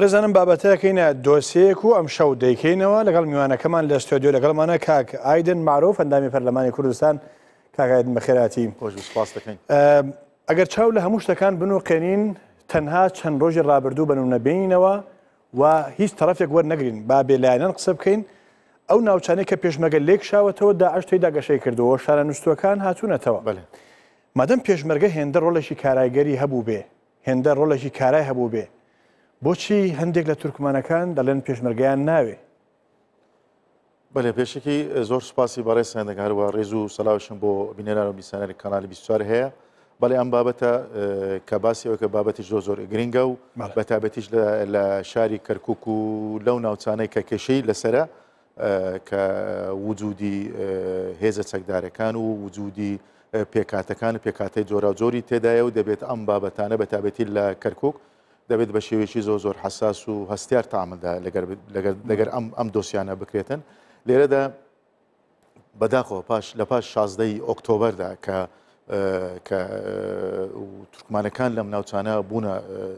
پرزانم بابەتەکەینە دۆسەیەک و ئەم شەو دەیکەینەوە لەگەڵ میوانەکەمان لە ستۆدیۆ لەگەڵمانە کاک ئایدن مارۆف ئەندامی پەرلەمانی کوردستان کاگایدن بەخێراتی خۆشپاس دەکەین ئەگەر چاو لە هەموو شتەکان بن و قێنین تەنها چەند ڕۆژی ڕابردوو بن و نەبینینەوە و هیچ تەرەفێک وەرنەگرین با بێلایەنان قسە بکەین ئەو ناوچانەی کە پێشمەگە لێک شاوەتەوە داعشتی داگەشەی کردەوە شارە نووسەکان هاتوونەتەوە بڵێ مادەم پێشمەرگە هێندە ڕۆڵێکی کارایگەری هەبوو بێ هێندە ڕۆڵێکی کارای هەبوو بێ بۆچی هەندێک لە تورکمانەکان دەڵێن پێشمەرگیان ناوێ بەێ پێشێکی زۆر سوپاسی بەڕێ سندەکە هەروە ڕێز و سەلاوشم بۆ بینێران و بیسانەر کانالی 24 هەیە بەڵێ ئەم بابەتە کە باسیەوە کە بابەتیش زۆ زۆر گرنگە و بەتابەتیش لە شاری کەرکک و لەو ناوچانەی کە کێشەی لەسرە کە وجودی هێزە چەکدارەکان و وجودی پێکاتەکان پێکاتی جۆرا جۆری تێدایە و دەبێت ئەم بابەتانە بەتابەتی لە کەرکک دەبێت بە شێوێکی زۆ زۆر حساس و هەستار تاعملدا لەگەر ئەم دۆسیانە بکرێتن لێرەدا بەداخۆ پاش لە پاش شازدەی ئۆکتۆبەردا کە کە تورکمانەکان لەم ناوچانە بوونە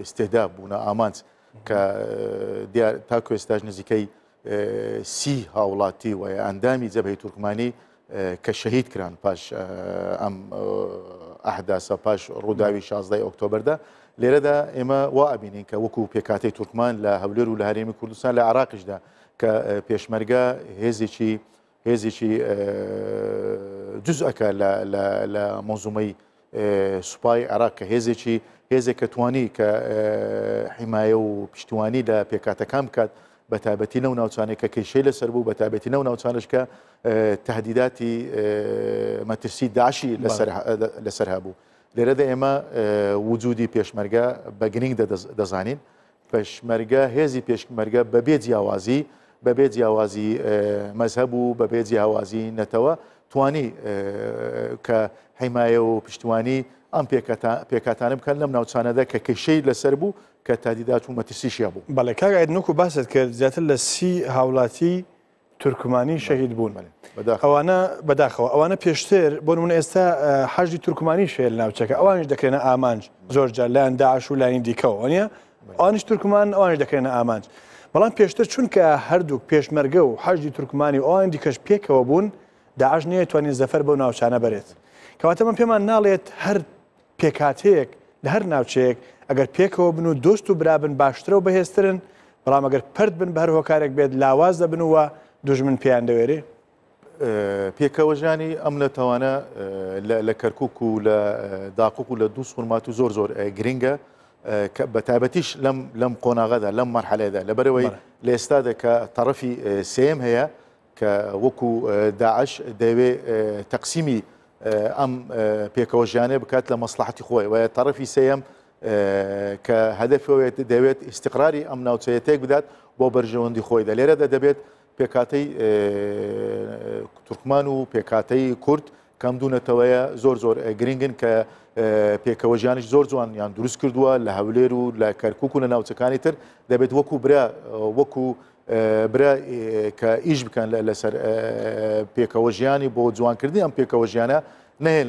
ئێستێدا بوونە ئامانچ کە تا کوێستاژ نزیکەی سی هاوڵاتی وە ئەندامی جەبهی تورکمانی کە شەهید کران پاش ئەم ئەحداسە پاش ڕووداوی 16 ئۆکتۆبەردا لێرەدا ئێمە وا ئەبینین کە وەکو پێکاتی تورکمان لە هەولێر و لە هەرێمی کوردستان لە عراقشدا کە پێشمەرگە هێزێکی هێزێکی جزئەکە لە مۆزومەی سوپای عراق کە هێزێکی هێزێک کە توانی کە حیمایە و پشتیوانی لە پێکاتەکان بکات بە تابەتی نەو ناوچانێک کە کەیشەی لەسەر بوو بە تابەتی نەو ناوچانشکە تهدیداتی مەترسی داعشی لەسەر هەبوو لێرەدا ئێمە وجودی پێشمەرگە بە گرنگ دەزانین پێشمەرگە هێزی پێشمەرگە بەبێ جیاوازی بەبێ جیاوازی مەزهب و بەبێ جیاوازی نەتەوە توانی کە حیمایە و پشتیوانی ئەم پێکاتانە بکەن لەم ناوچانەدا کە کەشەی لەسەر بوو کە تادیدات و مەتیسیشیا بوو بەڵێ کاگایت نوکو باست کرد زیاتر لە سی هاوڵاتی تورکمانی شەهید بوون ئەوانە بەداخەوە ئەوانە پێشتر بۆ من ئێستا حەجی تورکمانی شێر ناوچەکە ئەوانش دەکرێنە ئامانج زۆر جار لایەن داعش و لاین دیکەەوە نیە ئەوانش تورکمان ئەوانش دەکرێنە ئامانج بەڵام پێشتر چونکە هەردوو پێشمەرگە و حەجی تورکمانی ئەوان دیکەش پێکەوە بوون داعش نییە توانین زەفەر بۆ ناوچانە بێت کەواتە من پێمان ناڵێت هەر پێکاتەیەک لە هەر ناوچەیەک ئەگەر پێکەوە بن و دۆست و برابن باشترە و بەهێسترن بەڵام ئەگەر پرد بن بە هەر هۆکارێک بێت لاواز دەبن وە دوژمن پێیان دەوێرێ پێکەوە ژیانی ئەم لە تەوانە لە کەرکک و لە داقوق و لە دوو سوورمات و زۆر زۆر گرنگە بە تایبەتیش لەم قۆناغدا لەم مەرحەلێدا لەبەرەوەی لە ئێستادا کە تەرەفی سم هەیە کە وەکو داعش دەوێ تەقسیمی ئەم پێکەوە ژیانێ بکات لە مەسلحتی خۆی وە تەرەفی سم کە هەدەفەوەێت دەوێت استقراری ئەم ناوچەیە تێک بدات بۆ بەرژەوەندی خۆیدا لێرەدا دەبێت پێکاتەی تورکمان و پێکاتەی کورد کەم دوونەتەوەیە زۆر زۆر گرنگن کە پێکەوە ژیانش زۆر جوان یان دروست کردووە لە هەولێر و لە کەرکک و لە ناوچەکانی تر دەبێت وەکو برا وەکو برا کە ئیش بکەن لەسەر پێکەوە ژیانی بۆ جوانکردی ئەم پێکەوە ژیانە نێن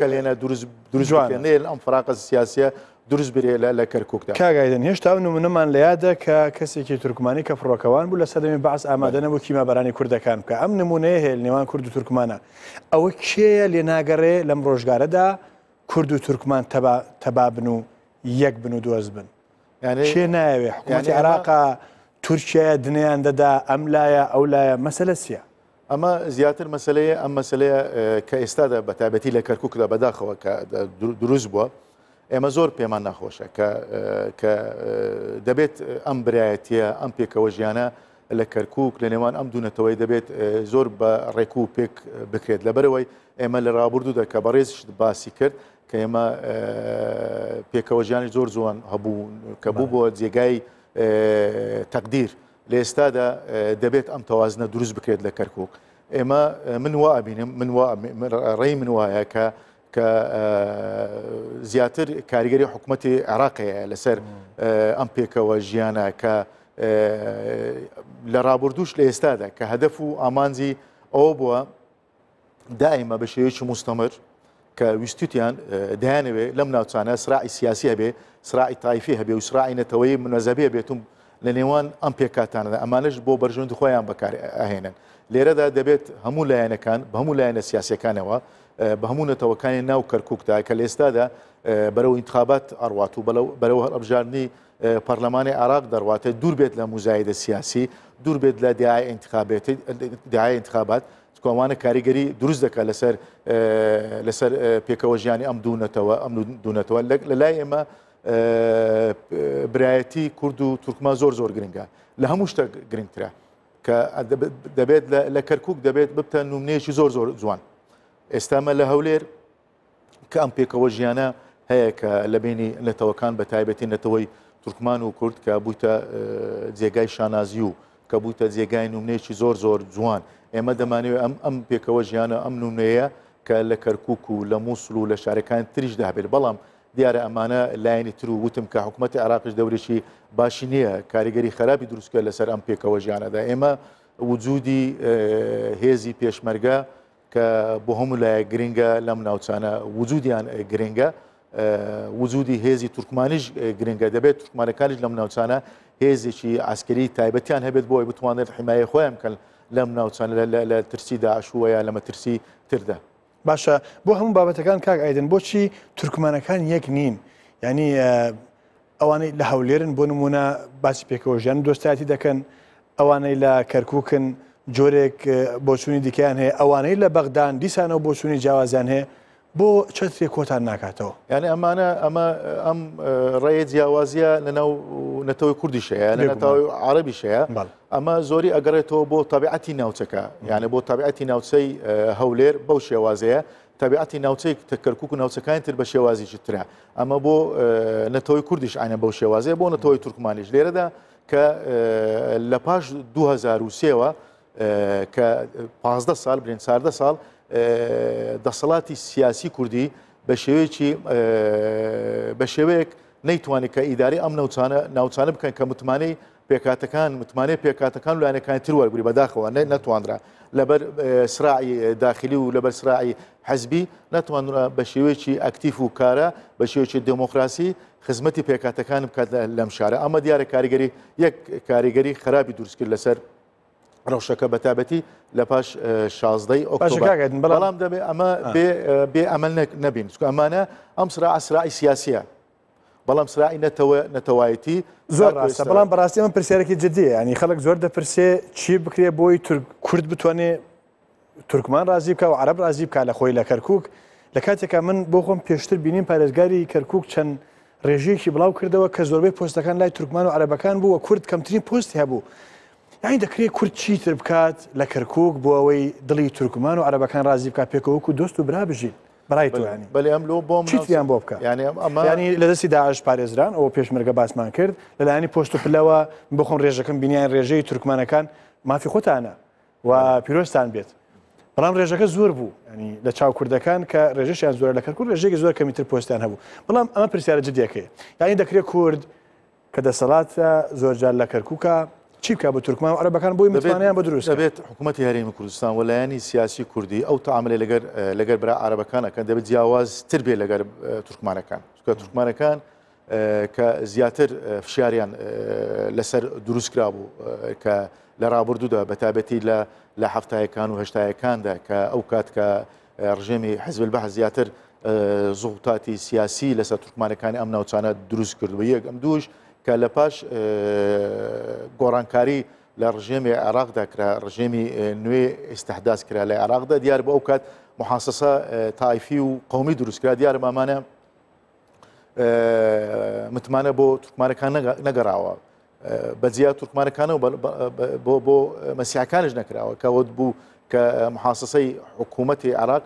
کە لێنە دروست دروژوان نێن ئەم فراقە سیاسە دروست برێ لە لە کەرککدا کاگایدن هێشتا نمونەمان لە یادە کە کەسێکی تورکمانی کە فڕۆکەوان بوو لە سەدەمی باعس ئامادە نەبوو کیمەبارانی کوردەکان بکە ئەم نمونەیە هەیە نێوان کورد و تورکمانە ئەوە کێە لێ ناگەڕێ لەم ڕۆژگارەدا کورد و تورکمان تەبا بن و یەک بن و دۆز بن کێ ناوێ حکوومەتی عراقا تورکیاە دنیان دەدا ئەم لایە ئەو لایە مەسەلەسیە ئەمە زیاتر مەسلەیە ئەم مەسلەیە کە ئێستادا بەتابەتی لە کەرککدا بەداخەوە کە دروست بووە ئێمە زۆر پێمان نەخۆشە کە دەبێت ئەم برایەتە ئەم پێکەوە ژیانە لە کەرکک لە نێوان ئەم دوونەتەوەی دەبێت زۆر بە ڕێک و پێک بکرێت لەبەرەوەی ئێمە لە ڕابردوودا کە بەڕێزشت باسی کرد کە ئێمە پێکەوە ژیانی زۆر جوان هەبوو کە بوو بۆ جێگای تەقدیر لە ئێستادا دەبێت ئەم تەوازنە دروست بکرێت لە کەرکک. ئێمە من وابینم من ڕێی من وایە کە کە زیاتر کاریگەری حکوومەتتی عراقەیە لەسەر ئەم پێکەوە ژیانە کە لە ڕابردوش لە ئێستادا کە هەدەف و ئامانزی ئەوە بووە دائیمە بە شێوەیەکی مستەمر کە ویستوتیان دەیانەوێت لەم ناوچانە سرراعی سیاسی هەبێ سرراعی تایفی هەبێ و سرراعی نەتەوەی منەزەبێ بێتم لە نێوان ئەم پێکاتانەدا ئەمانش بۆ بەرژند خۆیان بەکار ئاهێنن لێرەدا دەبێت هەموو لایەنەکان بە هەموو لایەنە سیاسەکانەوە بە هەموو نەتەوەکانی ناو کەرککتا کە لێستادا بەرەو ئینتخابات ئەڕوات و بەرەو هەر ئەبژارنی پەرلەمانی عراق دەڕواتە دوور بێت لە موزایدە سیاسی دوور بێت لە دیای انتخابات کۆمانە کاریگەری دروست دەکات لەسەر لەسەر پێکەوە ژیانی ئەم دوونەتەوە ئەم دوونەتەوە لە لای ئێمە برایەتی کورد و تورکما زۆر زۆر گرنگە لە هەموو شتە گرنگترە کە دەبێت لە کەرکک دەبێت ببتە نومنێکی زۆر زۆر جوان ئێستامە لە هەولێر کە ئەم پێکەوە ژیانە هەیە کە لە بینی نەتەوەکان بە تایبەتی نەتەوەی تورکمان و کورد کە بووتە جێگای شانازی و کە بووتە جێگای نومنێکی زۆر زۆر جوان ئێمە دەمانوێت ئەم ئەم پێکەوە ژیانە ئەم نومنەیە کە لە کەرکک و لە مووسڵ و لە شارەکان تریش دابێت بەڵام دیارە ئەمانە لایەنی تر و وتم کە حکوومەتی عراقش دەورێکی باشی نییە کاریگەری خراپی دروستکە لەسەر ئەم پێکەوە ژیانەدا ئێمە وجودی هێزی پێشمەرگە کە بۆ هەموو لایە گرنگە لەم ناوچانە وجودیان گرنگە وجودی هێزی تورکمانیش گرنگە دەبێت تورکمانەکانیش لەم ناوچانە هێزێکی ئاسکەری تایبەتیان هەبێت بۆی بتوانێت حمایە خۆیان بکەن لەم ناوچان لە ترسی داعشوەیە لە مەترسی تردا باشە بۆ هەموو بابەتەکان کاک ئایدن بۆچی تورکمانەکان یەک نین ینی ئەوانەی لە هەولێرن بۆ نمونە باسی پێکەوە ژیان دۆستایەتی دەکەن ئەوانەی لە کەرکووکن جۆرێک بۆچوونی دیکەیان هەیە ئەوانەی لە بەغدان دیسانەوە بۆچوونی جیاوازیان هەیە بۆ چترێک کۆتان ناکاتەوە یعنی ئەمانە ئەمە ئەم ڕێ جیاوازیە لەناو نەتەوەی کوردیشەیە لەنەتەوەی عربیشەیە ئەمە زۆری ئەگەڕێتەوە بۆ تابعەتی ناوچەکە یعنی بۆ تابعەتی ناوچەی هەولێر بەو شێوازەیە تابعاتی ناوچەی تەکەرکک و ناوچەکانی تر بە شێوازیی ترە ئەمە بۆ نەتەوەی کوردیش ئاینە بەو شێوازەیە بۆ نەتەوەی تورکمانیش لێرەدا کە لە پاش 2023ەوە کە 15 سال برێن ساردە ساڵ دەسەڵاتی سیاسی کوردی بە شێوەیەکی بە شێوەیەک نەیتوانێت کە ئیداری ئەم ناوچانە ناوچانە بکەن کە متمانەی پێکاتەکان متمانێ پێکاتەکان لایەنەکانی تروەرگوری بەداخەوە نەتوانرا لەبەر سرراعی داخلی و لەبەر سرراعی حەزبی ناتوانرا بە شێوەیەکی ئەکتیف و کارە بە شێوەیەکی دموکراسی خزمەتی پێکاتەکان بکات لەم شارە ئەمە دیارە کاریگەری یەک کاریگەری خراپی دروستکرد لەسەر ڕەوشەکە بەتابەتی لە پاش شازدەی ئۆکتۆبرن بەڵام دەبێ ئەمە بێ ئەمە نەبین چکە ئەمانە ئەم سرا ئەسرای سیاسە بەڵام سررائی نەتەوە نەتەوایەتی زۆر ڕاستە بەڵام بەڕاستی ئەمە پرسیارێکی جددیە ینی خەڵک زۆر دەپرسێ چی بکرێ بۆی کورد بتوانێ تورکمان رازی بکە و عرب رازی بکە لە خۆی لە کەرکک لە کاتێکا من بۆ خۆم پێشتر بینیم پارێزگاری کەرکک چەند ڕێژەیەکی بڵاو کردەوە کە زۆربەی پۆستەکان لای تورکمان و عربەکان بووە کورد کەمترین پۆستی هەبوو یانی دەکرێت کورد چیتر بکات لە کەرکک بۆ ئەوەی دڵی تورکمان و عربەکان رازی بکات پێکەوەکو دۆست و برا بژین برای توانی بەێ ئەم لۆ بۆم چیتیان بۆ بکە ینی لە دەستی داعش پارێزران ئەو پێشمەرگە باسمان کرد لەلایانی پۆست و پلەوە بخۆن ڕێژەکەم بینیان ڕێژەی تورکمانەکان مافی خۆتانە و پیرۆستان بێت بەڵام ڕێژەکە زۆر بوو ینی لە چاو کوردەکان کە ڕێژشیان زۆر لە کەرکور ڕێژێکی زۆر کەمیتر پۆستیان هەبوو بەڵام ئەمە پرسیارە جدیەکەی یانی دەکرێت کورد کە دەسەڵاتە زۆرجار لە کەرککە چی بکە بە تورکمان عربەکان بۆی متوانیان بە دروست دەبێت حکوومەتتی هەرێمی کوردستان و لایەنی سیاسی کوردی ئەو تعاملی لەگەر لەگەر برا عربەکانەکەن دەبێت جیاواز تر بێ لەگەر تورکمانەکان چکە تورکمانەکان کە زیاتر فشاریان لەسەر دروستکرا بوو کە لە ڕابردوودا بەتابەتی لە لە هەفتایەکان و هەشتایەکاندا کە ئەو کات کە ڕژێمی حزب بە زیاتر زوغتاتی سیاسی لەسەر تورکمانەکانی ئەم ناوچانە دروست کردو یەک ئەم دوش که لپاش اه، گرانکاری لرژیم عراق ڕژێمی رژیم اه، ڕژێمی استحداث کرده کرا لە عراقدا دیار با ئەو کات اه، تایفی و قومی کرده دروستکرا دیارە مامانە متمانە بۆ تورکمانەکان نەگەڕاوە بەجیا تورکمانەکانە و بۆ بۆ مەسیحەکانش نەکراوە کەوت بوو که محاسسەی حکوومەتی عراق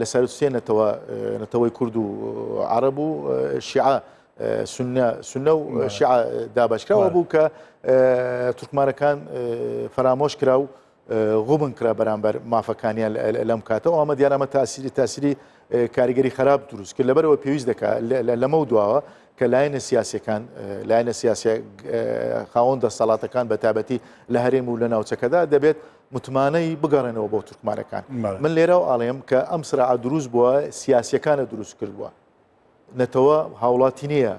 لەسەر سێ نەتەوە نەتەوەی کورد و عرب و شیعە سنە و شیع دابشکراوە بوو کە تورکمانەکان فرامۆش کرا و غوبن کرا بەرامبەر مافەکانیان لەم کاتەوە ئەمە دیارەمە تاسیری تاسیری کاریگەری خراپ دروست کرد لەبەرەوە پێویست دەکات لەمە دواوە کە لایەنە سیاسەکان لایەنە سیاسی خاوەن دەسەڵاتەکان بە تابەتی لە هەرێم و لە ناوچەکەدا دەبێت متمانەی بگەڕێنەوە بۆ تورکمانەکان من لێرە و ئاڵێم کە ئەم سرعا دروست بووە سیاسەکانە دروست کردووە نەتەوە هاوڵاتی نییە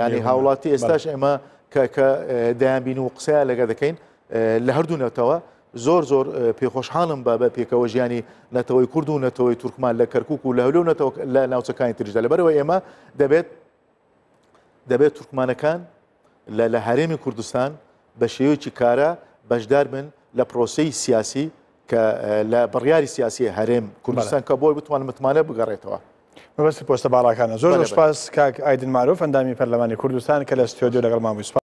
ینی هاوڵاتی ئێستاش ئێمە کە دایانبین و قسە لەگە دەکەین لە هەردوو نەتەوە زۆر زۆر پێخۆشحاڵم بە بە پێکەوە ژیانی نەتەوەی کورد و نەتەوەی تورکمان لە کەرکک و لە هەلو نەتەوە لە ناوچەکانی تریشدا لەبەرەوە ئێمە دەبێت دەبێت تورکمانەکان لە هەرێمی کوردستان بە شێوەیەکی کارە بەشدار بن لە پرۆسی سیاسی کە لە بڕیاری سیاسی هەرێم کوردستان کە بۆی بتوان متمانە بگەڕێتەوە. مەبەستی پۆستە باڵاکانە زۆر سپاس کاک ئایدن مارۆف ئەندامی پەرلەمانی کوردستان کە لە ستۆدیۆ لەگەڵ مامویسپ